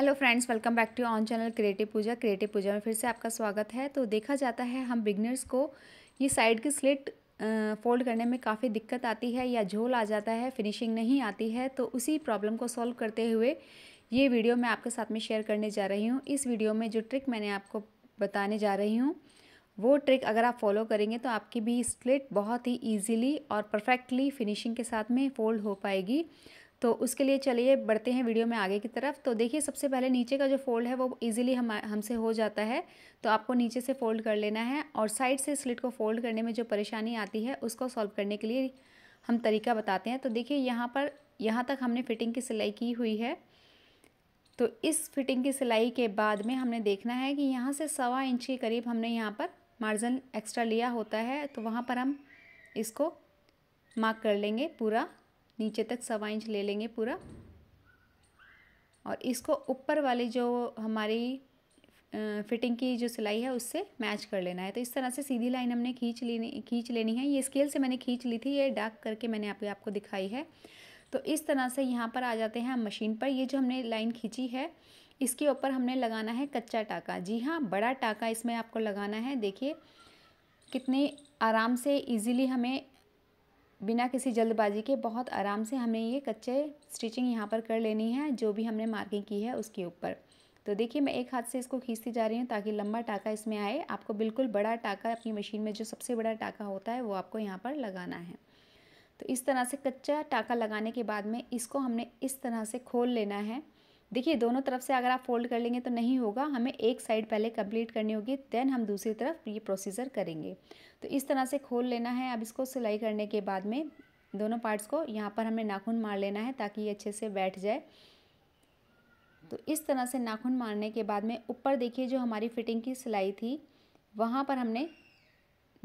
hello friends welcome back to on channel creative Pooja creative Pooja में फिर से आपका स्वागत है तो देखा जाता है हम बिगनर्स को ये साइड की स्लिट फोल्ड करने में काफ़ी दिक्कत आती है या झोल आ जाता है फिनिशिंग नहीं आती है तो उसी प्रॉब्लम को सॉल्व करते हुए ये वीडियो मैं आपके साथ में शेयर करने जा रही हूँ इस वीडियो में जो ट्रिक मैंने आपको बताने जा रही हूँ वो ट्रिक अगर आप फॉलो करेंगे तो आपकी भी स्लिट बहुत ही ईजीली और परफेक्टली फिनिशिंग के साथ में फोल्ड हो पाएगी तो उसके लिए चलिए बढ़ते हैं वीडियो में आगे की तरफ तो देखिए सबसे पहले नीचे का जो फोल्ड है वो ईजिली हम हमसे हो जाता है तो आपको नीचे से फोल्ड कर लेना है और साइड से स्लिट को फोल्ड करने में जो परेशानी आती है उसको सॉल्व करने के लिए हम तरीका बताते हैं तो देखिए यहाँ पर यहाँ तक हमने फ़िटिंग की सिलाई की हुई है तो इस फिटिंग की सिलाई के बाद में हमने देखना है कि यहाँ से सवा इंच के करीब हमने यहाँ पर मार्जिन एक्स्ट्रा लिया होता है तो वहाँ पर हम इसको मार्क कर लेंगे पूरा नीचे तक सवा इंच ले लेंगे पूरा और इसको ऊपर वाली जो हमारी फिटिंग की जो सिलाई है उससे मैच कर लेना है तो इस तरह से सीधी लाइन हमने खींच लेनी खींच लेनी है ये स्केल से मैंने खींच ली थी ये डार्क करके मैंने आप, आपको दिखाई है तो इस तरह से यहाँ पर आ जाते हैं हम मशीन पर ये जो हमने लाइन खींची है इसके ऊपर हमने लगाना है कच्चा टाका जी हाँ बड़ा टाका इसमें आपको लगाना है देखिए कितने आराम से इजीली हमें बिना किसी जल्दबाजी के बहुत आराम से हमें ये कच्चे स्टिचिंग यहाँ पर कर लेनी है जो भी हमने मार्किंग की है उसके ऊपर तो देखिए मैं एक हाथ से इसको खींचती जा रही हूँ ताकि लंबा टाका इसमें आए आपको बिल्कुल बड़ा टाका अपनी मशीन में जो सबसे बड़ा टाका होता है वो आपको यहाँ पर लगाना है तो इस तरह से कच्चा टाका लगाने के बाद में इसको हमने इस तरह से खोल लेना है देखिए दोनों तरफ से अगर आप फोल्ड कर लेंगे तो नहीं होगा हमें एक साइड पहले कंप्लीट करनी होगी देन हम दूसरी तरफ ये प्रोसीजर करेंगे तो इस तरह से खोल लेना है अब इसको सिलाई करने के बाद में दोनों पार्ट्स को यहाँ पर हमें नाखून मार लेना है ताकि ये अच्छे से बैठ जाए तो इस तरह से नाखून मारने के बाद में ऊपर देखिए जो हमारी फिटिंग की सिलाई थी वहाँ पर हमने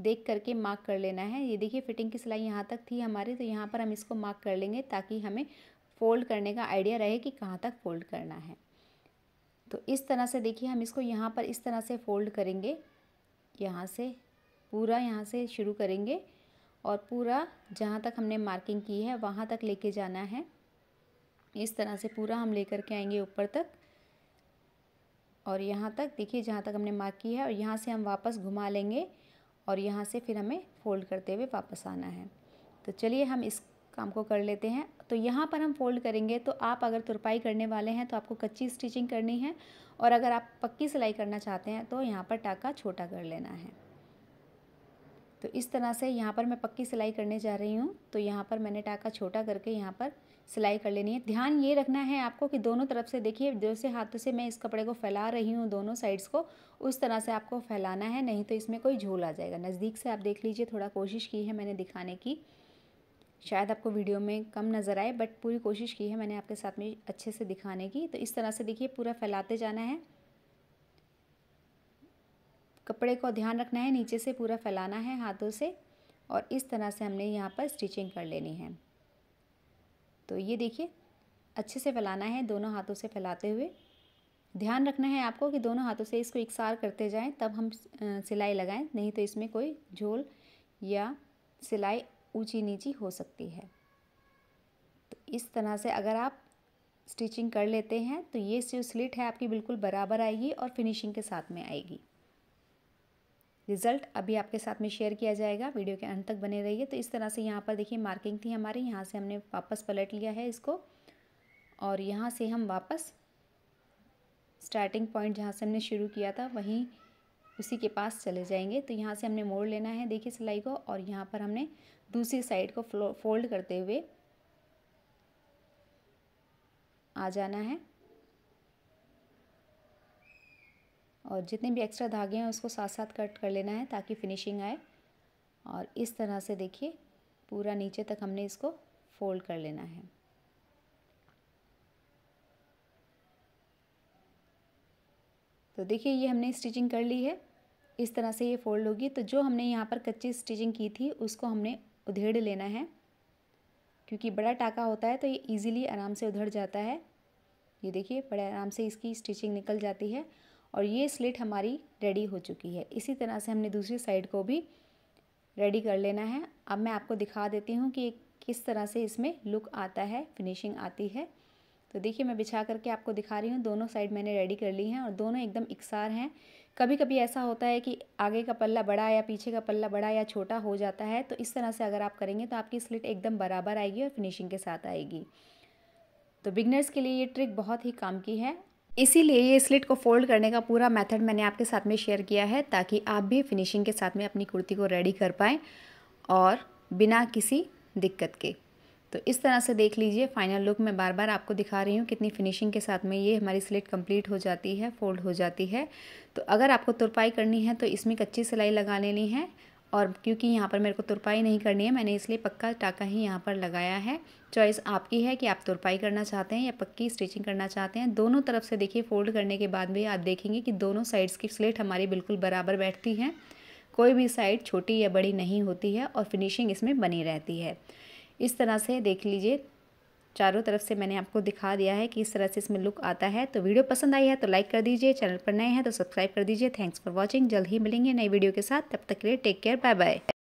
देख करके मार्क कर लेना है ये देखिए फिटिंग की सिलाई यहाँ तक थी हमारी तो यहाँ पर हम इसको मार्क कर लेंगे ताकि हमें फ़ोल्ड करने का आइडिया रहे कि कहाँ तक फ़ोल्ड करना है तो इस तरह से देखिए हम इसको यहाँ पर इस तरह से फ़ोल्ड करेंगे यहाँ से पूरा यहाँ से शुरू करेंगे और पूरा जहाँ तक हमने मार्किंग की है वहाँ तक लेके जाना है इस तरह से पूरा हम लेकर के आएंगे ऊपर तक और यहाँ तक देखिए जहाँ तक हमने मार्क की है और यहाँ से हम वापस घुमा लेंगे और यहाँ से फिर हमें फोल्ड करते हुए वापस आना है तो चलिए हम इस काम को कर लेते हैं तो यहाँ पर हम फोल्ड करेंगे तो आप अगर तुरपाई करने वाले हैं तो आपको कच्ची स्टिचिंग करनी है और अगर आप पक्की सिलाई करना चाहते हैं तो यहाँ पर टाका छोटा कर लेना है तो इस तरह से यहाँ पर मैं पक्की सिलाई करने जा रही हूँ तो यहाँ पर मैंने टाका छोटा करके यहाँ पर सिलाई कर लेनी है ध्यान ये रखना है आपको कि दोनों तरफ से देखिए जैसे हाथों से मैं इस कपड़े को फैला रही हूँ दोनों साइड्स को उस तरह से आपको फैलाना है नहीं तो इसमें कोई झोल आ जाएगा नज़दीक से आप देख लीजिए थोड़ा कोशिश की है मैंने दिखाने की शायद आपको वीडियो में कम नज़र आए बट पूरी कोशिश की है मैंने आपके साथ में अच्छे से दिखाने की तो इस तरह से देखिए पूरा फैलाते जाना है कपड़े को ध्यान रखना है नीचे से पूरा फैलाना है हाथों से और इस तरह से हमने यहाँ पर स्टिचिंग कर लेनी है तो ये देखिए अच्छे से फैलाना है दोनों हाथों से फैलाते हुए ध्यान रखना है आपको कि दोनों हाथों से इसको इकसार करते जाएं तब हम सिलाई लगाएं नहीं तो इसमें कोई झोल या सिलाई ऊंची नीची हो सकती है तो इस तरह से अगर आप स्टिचिंग कर लेते हैं तो ये जो स्लिट है आपकी बिल्कुल बराबर आएगी और फिनिशिंग के साथ में आएगी रिजल्ट अभी आपके साथ में शेयर किया जाएगा वीडियो के अंत तक बने रहिए तो इस तरह से यहाँ पर देखिए मार्किंग थी हमारी यहाँ से हमने वापस पलट लिया है इसको और यहाँ से हम वापस स्टार्टिंग पॉइंट जहाँ से हमने शुरू किया था वहीं उसी के पास चले जाएंगे तो यहाँ से हमने मोड़ लेना है देखिए सिलाई को और यहाँ पर हमने दूसरी साइड को फोल्ड करते हुए आ जाना है और जितने भी एक्स्ट्रा धागे हैं उसको साथ साथ कट कर लेना है ताकि फिनिशिंग आए और इस तरह से देखिए पूरा नीचे तक हमने इसको फोल्ड कर लेना है तो देखिए ये हमने स्टिचिंग कर ली है इस तरह से ये फोल्ड होगी तो जो हमने यहाँ पर कच्ची स्टिचिंग की थी उसको हमने उधेड़ लेना है क्योंकि बड़ा टाका होता है तो ये इजीली आराम से उधड़ जाता है ये देखिए बड़े आराम से इसकी स्टिचिंग निकल जाती है और ये स्लिट हमारी रेडी हो चुकी है इसी तरह से हमने दूसरी साइड को भी रेडी कर लेना है अब मैं आपको दिखा देती हूँ कि किस तरह से इसमें लुक आता है फिनिशिंग आती है तो देखिए मैं बिछा करके आपको दिखा रही हूँ दोनों साइड मैंने रेडी कर ली हैं और दोनों एकदम इकसार हैं कभी कभी ऐसा होता है कि आगे का पल्ला बड़ा या पीछे का पल्ला बड़ा या छोटा हो जाता है तो इस तरह से अगर आप करेंगे तो आपकी स्लिट एकदम बराबर आएगी और फिनिशिंग के साथ आएगी तो बिगनर्स के लिए ये ट्रिक बहुत ही काम की है इसीलिए ये स्लिट को फोल्ड करने का पूरा मेथड मैंने आपके साथ में शेयर किया है ताकि आप भी फिनिशिंग के साथ में अपनी कुर्ती को रेडी कर पाएँ और बिना किसी दिक्कत के तो इस तरह से देख लीजिए फाइनल लुक मैं बार बार आपको दिखा रही हूँ कितनी फिनिशिंग के साथ में ये हमारी स्लिट कंप्लीट हो जाती है फोल्ड हो जाती है तो अगर आपको तुरपाई करनी है तो इसमें कच्ची सिलाई लगा लेनी है और क्योंकि यहाँ पर मेरे को तुरपाई नहीं करनी है मैंने इसलिए पक्का टाका ही यहाँ पर लगाया है चॉइस आपकी है कि आप तुरपाई करना चाहते हैं या पक्की स्टिचिंग करना चाहते हैं दोनों तरफ से देखिए फ़ोल्ड करने के बाद भी आप देखेंगे कि दोनों साइड्स की स्लेट हमारी बिल्कुल बराबर बैठती हैं कोई भी साइड छोटी या बड़ी नहीं होती है और फिनिशिंग इसमें बनी रहती है इस तरह से देख लीजिए चारों तरफ से मैंने आपको दिखा दिया है कि इस तरह से इसमें लुक आता है तो वीडियो पसंद आई है तो लाइक कर दीजिए चैनल पर नए हैं तो सब्सक्राइब कर दीजिए थैंक्स फॉर वॉचिंग जल्द ही मिलेंगे नई वीडियो के साथ तब तक के लिए टेक केयर बाय बाय